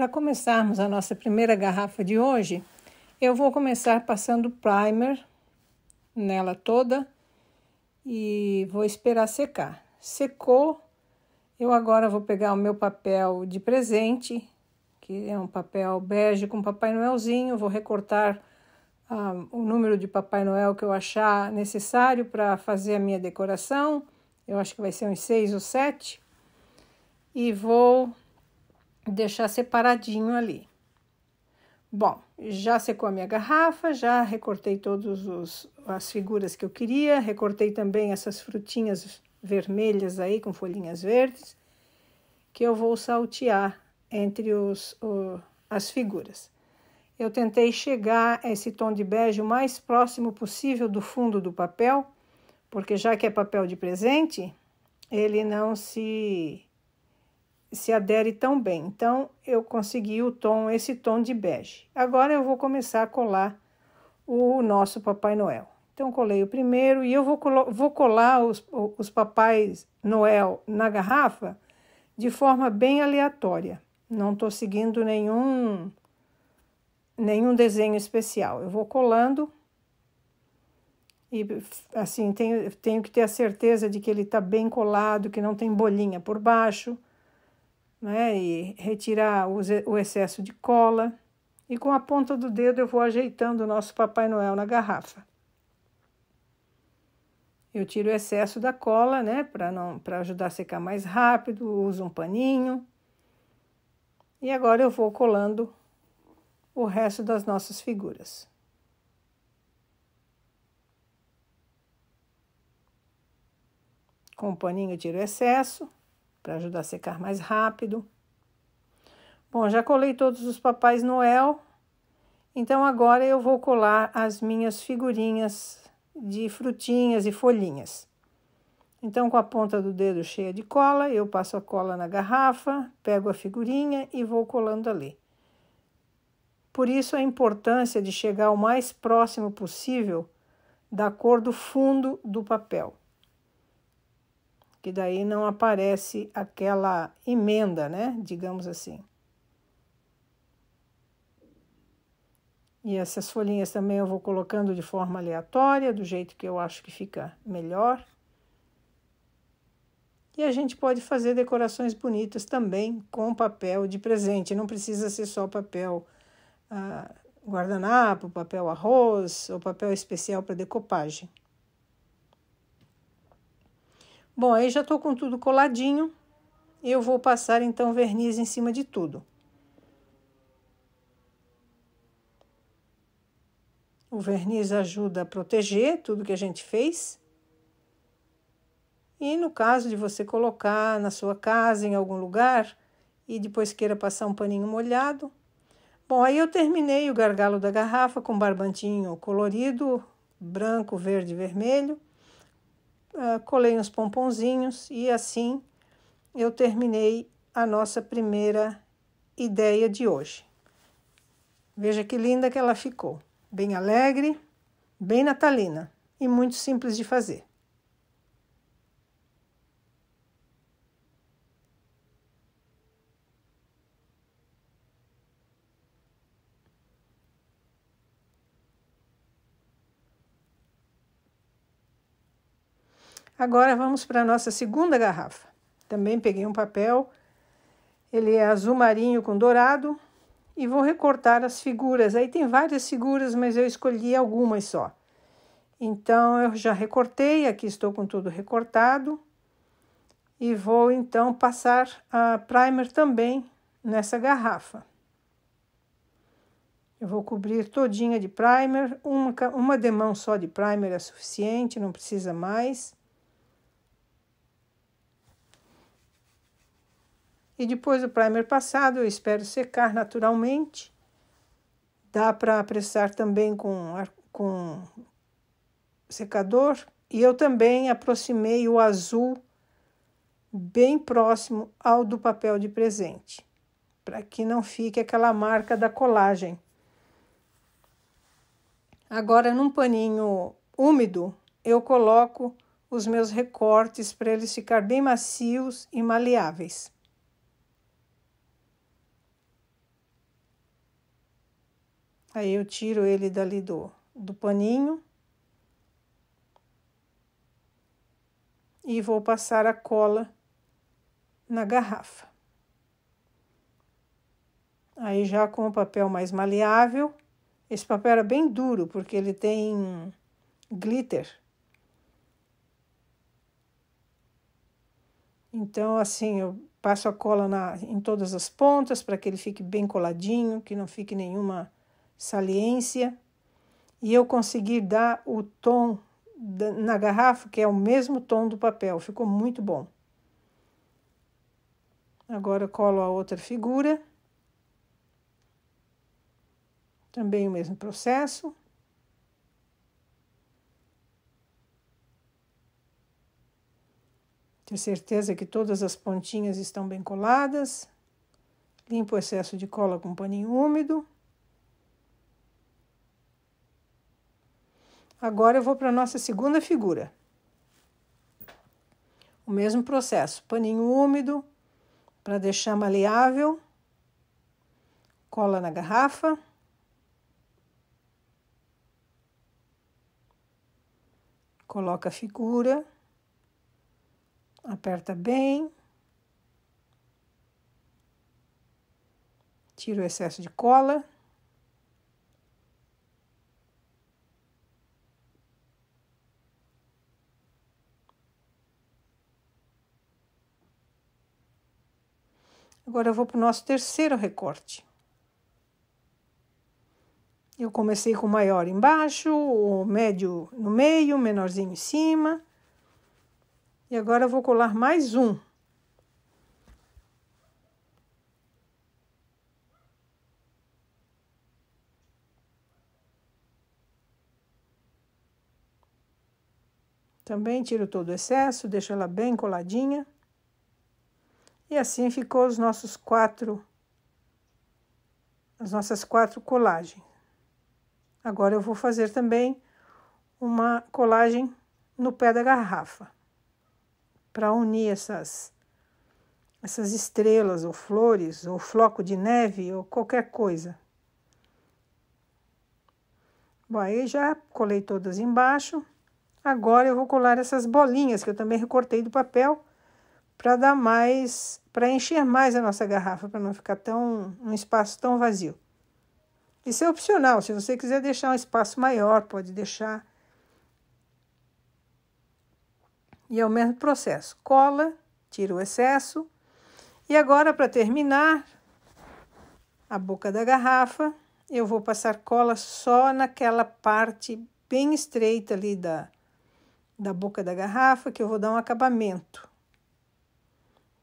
Para começarmos a nossa primeira garrafa de hoje, eu vou começar passando primer nela toda e vou esperar secar. Secou, eu agora vou pegar o meu papel de presente, que é um papel bege com Papai Noelzinho, vou recortar ah, o número de Papai Noel que eu achar necessário para fazer a minha decoração. Eu acho que vai ser uns seis ou sete. E vou deixar separadinho ali. Bom, já secou a minha garrafa, já recortei todas as figuras que eu queria, recortei também essas frutinhas vermelhas aí com folhinhas verdes, que eu vou saltear entre os, o, as figuras. Eu tentei chegar a esse tom de bege o mais próximo possível do fundo do papel, porque já que é papel de presente, ele não se se adere tão bem. Então, eu consegui o tom, esse tom de bege. Agora eu vou começar a colar o nosso Papai Noel. Então, colei o primeiro e eu vou, colo vou colar os, os Papais Noel na garrafa de forma bem aleatória. Não estou seguindo nenhum, nenhum desenho especial. Eu vou colando e assim tenho, tenho que ter a certeza de que ele está bem colado, que não tem bolinha por baixo né? E retirar o excesso de cola. E com a ponta do dedo eu vou ajeitando o nosso Papai Noel na garrafa. Eu tiro o excesso da cola, né, para não para ajudar a secar mais rápido, uso um paninho. E agora eu vou colando o resto das nossas figuras. Com o paninho eu tiro o excesso para ajudar a secar mais rápido. Bom, já colei todos os papais Noel, então agora eu vou colar as minhas figurinhas de frutinhas e folhinhas. Então, com a ponta do dedo cheia de cola, eu passo a cola na garrafa, pego a figurinha e vou colando ali. Por isso, a importância de chegar o mais próximo possível da cor do fundo do papel que daí não aparece aquela emenda, né? Digamos assim. E essas folhinhas também eu vou colocando de forma aleatória, do jeito que eu acho que fica melhor. E a gente pode fazer decorações bonitas também com papel de presente. Não precisa ser só papel ah, guardanapo, papel arroz ou papel especial para decopagem. Bom, aí já estou com tudo coladinho. Eu vou passar então verniz em cima de tudo. O verniz ajuda a proteger tudo que a gente fez. E no caso de você colocar na sua casa, em algum lugar, e depois queira passar um paninho molhado. Bom, aí eu terminei o gargalo da garrafa com barbantinho colorido, branco, verde e vermelho. Ah, colei uns pomponzinhos e assim eu terminei a nossa primeira ideia de hoje. Veja que linda que ela ficou, bem alegre, bem natalina e muito simples de fazer. Agora vamos para a nossa segunda garrafa. Também peguei um papel, ele é azul marinho com dourado, e vou recortar as figuras. Aí tem várias figuras, mas eu escolhi algumas só. Então eu já recortei, aqui estou com tudo recortado. E vou então passar a primer também nessa garrafa. Eu vou cobrir todinha de primer, uma, uma demão só de primer é suficiente, não precisa mais. E depois do primer passado, eu espero secar naturalmente. Dá para apressar também com, com secador. E eu também aproximei o azul bem próximo ao do papel de presente, para que não fique aquela marca da colagem. Agora, num paninho úmido, eu coloco os meus recortes para eles ficar bem macios e maleáveis. Aí eu tiro ele dali do, do paninho. E vou passar a cola na garrafa. Aí já com o papel mais maleável. Esse papel era bem duro, porque ele tem glitter. Então, assim, eu passo a cola na, em todas as pontas para que ele fique bem coladinho, que não fique nenhuma saliência e eu conseguir dar o tom na garrafa, que é o mesmo tom do papel. Ficou muito bom. Agora colo a outra figura. Também o mesmo processo. tenho certeza que todas as pontinhas estão bem coladas. Limpo o excesso de cola com um paninho úmido. Agora eu vou para a nossa segunda figura. O mesmo processo, paninho úmido para deixar maleável, cola na garrafa. Coloca a figura, aperta bem, tira o excesso de cola. Agora eu vou para o nosso terceiro recorte. Eu comecei com o maior embaixo, o médio no meio, o menorzinho em cima. E agora eu vou colar mais um. Também tiro todo o excesso, deixo ela bem coladinha. E assim ficou os nossos quatro, as nossas quatro colagens. Agora eu vou fazer também uma colagem no pé da garrafa, para unir essas, essas estrelas, ou flores, ou floco de neve, ou qualquer coisa. Bom, aí já colei todas embaixo. Agora eu vou colar essas bolinhas que eu também recortei do papel para dar mais, para encher mais a nossa garrafa, para não ficar tão um espaço tão vazio. Isso é opcional, se você quiser deixar um espaço maior, pode deixar. E é o mesmo processo. Cola, tira o excesso. E agora, para terminar a boca da garrafa, eu vou passar cola só naquela parte bem estreita ali da, da boca da garrafa, que eu vou dar um acabamento.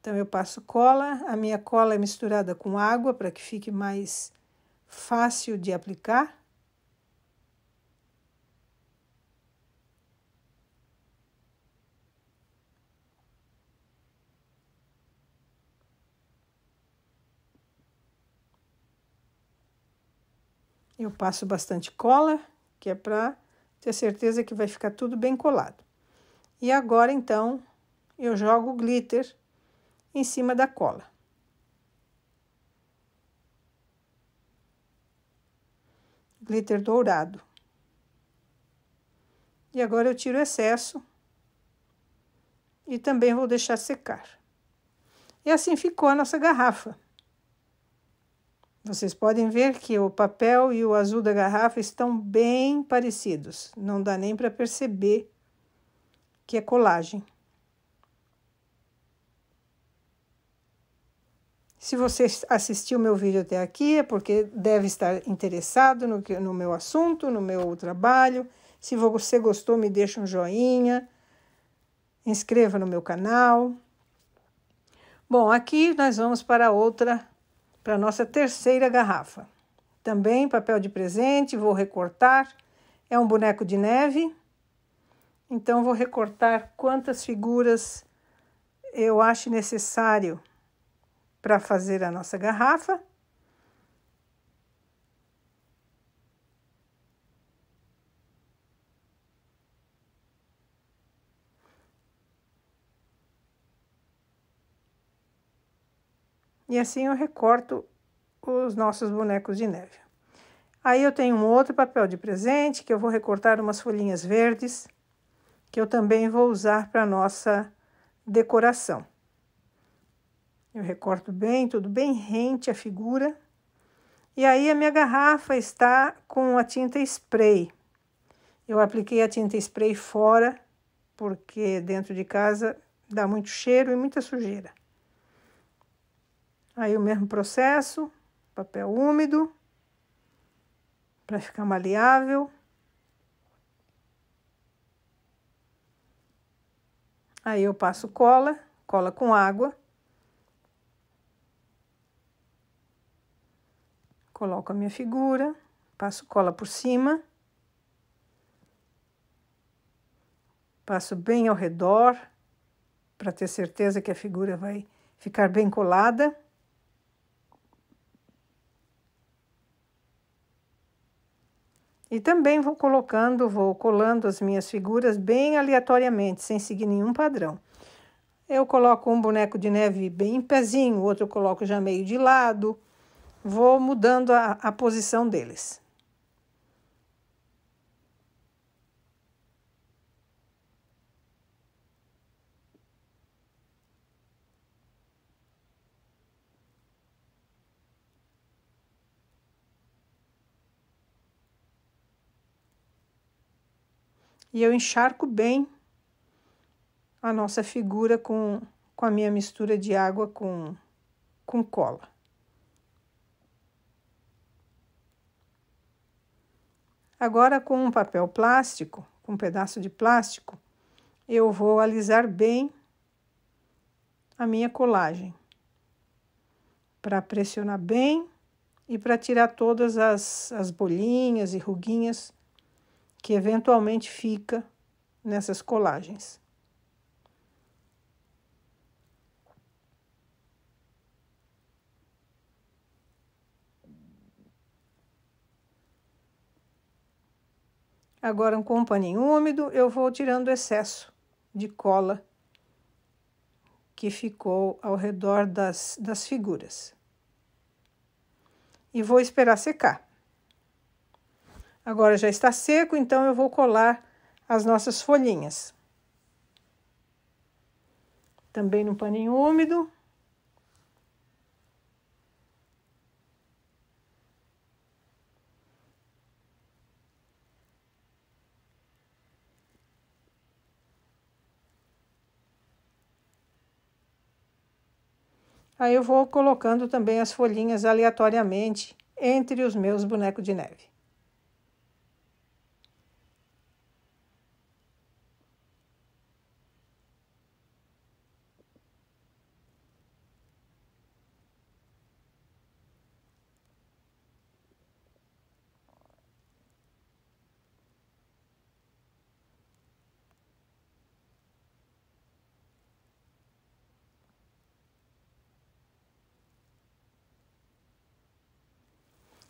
Então eu passo cola, a minha cola é misturada com água para que fique mais fácil de aplicar. Eu passo bastante cola, que é para ter certeza que vai ficar tudo bem colado. E agora, então, eu jogo glitter em cima da cola. Glitter dourado. E agora eu tiro o excesso e também vou deixar secar. E assim ficou a nossa garrafa. Vocês podem ver que o papel e o azul da garrafa estão bem parecidos, não dá nem para perceber que é colagem. Se você assistiu meu vídeo até aqui, é porque deve estar interessado no, no meu assunto, no meu trabalho. Se você gostou, me deixa um joinha, inscreva no meu canal. Bom, aqui nós vamos para outra, para a nossa terceira garrafa. Também papel de presente, vou recortar. É um boneco de neve, então vou recortar quantas figuras eu acho necessário para fazer a nossa garrafa. E assim eu recorto os nossos bonecos de neve. Aí eu tenho um outro papel de presente que eu vou recortar umas folhinhas verdes que eu também vou usar para nossa decoração. Eu recorto bem, tudo bem rente à figura. E aí a minha garrafa está com a tinta spray. Eu apliquei a tinta spray fora, porque dentro de casa dá muito cheiro e muita sujeira. Aí o mesmo processo, papel úmido, para ficar maleável. Aí eu passo cola, cola com água coloco a minha figura, passo cola por cima, passo bem ao redor para ter certeza que a figura vai ficar bem colada. E também vou colocando, vou colando as minhas figuras bem aleatoriamente, sem seguir nenhum padrão. Eu coloco um boneco de neve bem em pezinho, outro eu coloco já meio de lado, vou mudando a, a posição deles. E eu encharco bem a nossa figura com, com a minha mistura de água com, com cola. Agora, com um papel plástico, com um pedaço de plástico, eu vou alisar bem a minha colagem para pressionar bem e para tirar todas as, as bolinhas e ruguinhas que eventualmente fica nessas colagens. Agora, com um paninho úmido, eu vou tirando o excesso de cola que ficou ao redor das, das figuras. E vou esperar secar. Agora já está seco, então eu vou colar as nossas folhinhas. Também no paninho úmido. Aí eu vou colocando também as folhinhas aleatoriamente entre os meus bonecos de neve.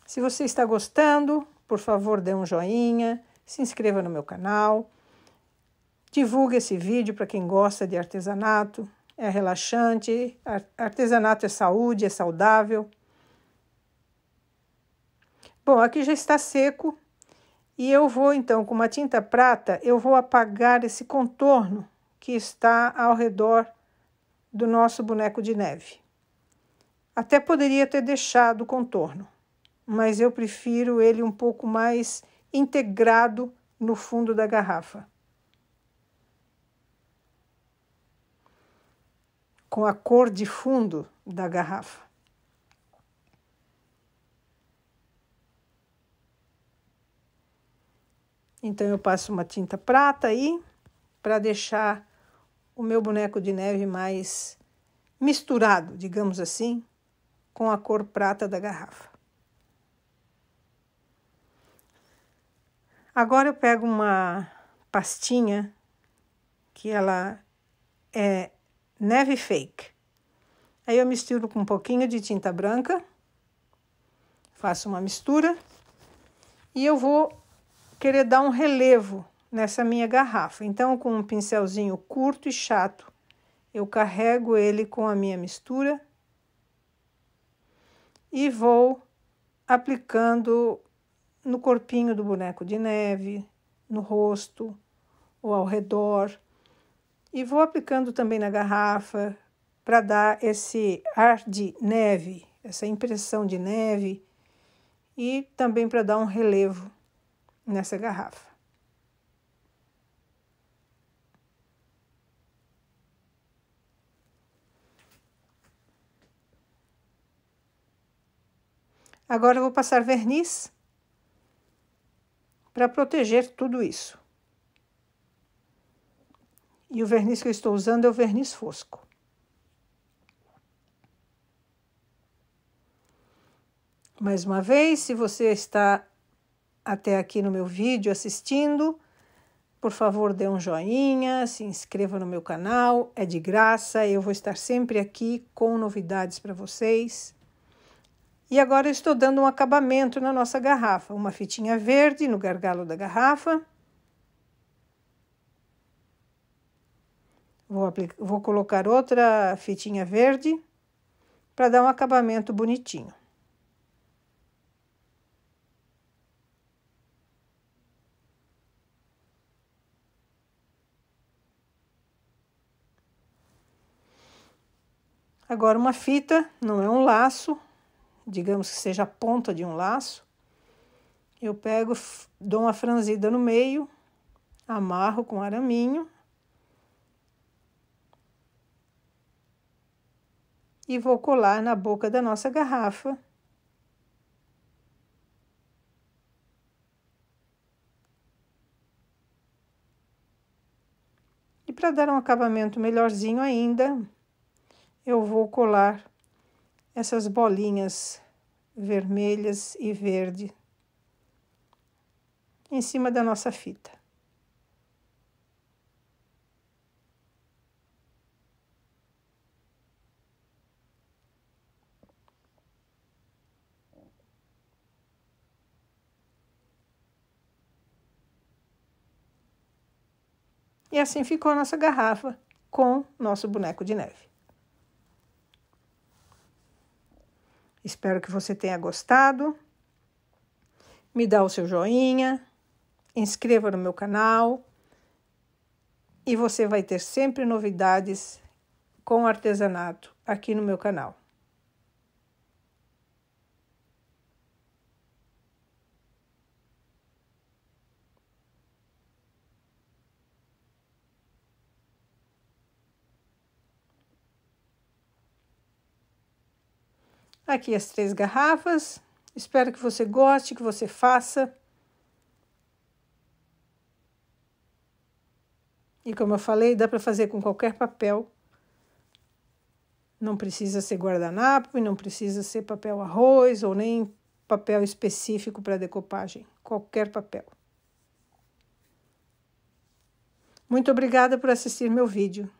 Se você está gostando, por favor, dê um joinha, se inscreva no meu canal, divulgue esse vídeo para quem gosta de artesanato. É relaxante, artesanato é saúde, é saudável. Bom, aqui já está seco e eu vou então com uma tinta prata, eu vou apagar esse contorno que está ao redor do nosso boneco de neve. Até poderia ter deixado o contorno mas eu prefiro ele um pouco mais integrado no fundo da garrafa. Com a cor de fundo da garrafa. Então eu passo uma tinta prata aí para deixar o meu boneco de neve mais misturado, digamos assim, com a cor prata da garrafa. Agora eu pego uma pastinha que ela é neve fake. Aí eu misturo com um pouquinho de tinta branca, faço uma mistura e eu vou querer dar um relevo nessa minha garrafa. Então, com um pincelzinho curto e chato, eu carrego ele com a minha mistura e vou aplicando no corpinho do boneco de neve, no rosto ou ao redor. E vou aplicando também na garrafa para dar esse ar de neve, essa impressão de neve e também para dar um relevo nessa garrafa. Agora eu vou passar verniz para proteger tudo isso. E o verniz que eu estou usando é o verniz fosco. Mais uma vez, se você está até aqui no meu vídeo assistindo, por favor, dê um joinha, se inscreva no meu canal, é de graça, eu vou estar sempre aqui com novidades para vocês. E agora estou dando um acabamento na nossa garrafa, uma fitinha verde no gargalo da garrafa. Vou, vou colocar outra fitinha verde para dar um acabamento bonitinho. Agora, uma fita, não é um laço, digamos que seja a ponta de um laço, eu pego, dou uma franzida no meio, amarro com araminho e vou colar na boca da nossa garrafa. E para dar um acabamento melhorzinho ainda, eu vou colar essas bolinhas vermelhas e verde em cima da nossa fita. E assim ficou a nossa garrafa com nosso boneco de neve. Espero que você tenha gostado. Me dá o seu joinha, inscreva no meu canal e você vai ter sempre novidades com artesanato aqui no meu canal. Aqui as três garrafas. Espero que você goste, que você faça. E como eu falei, dá para fazer com qualquer papel. Não precisa ser guardanapo e não precisa ser papel arroz ou nem papel específico para decopagem, qualquer papel. Muito obrigada por assistir meu vídeo.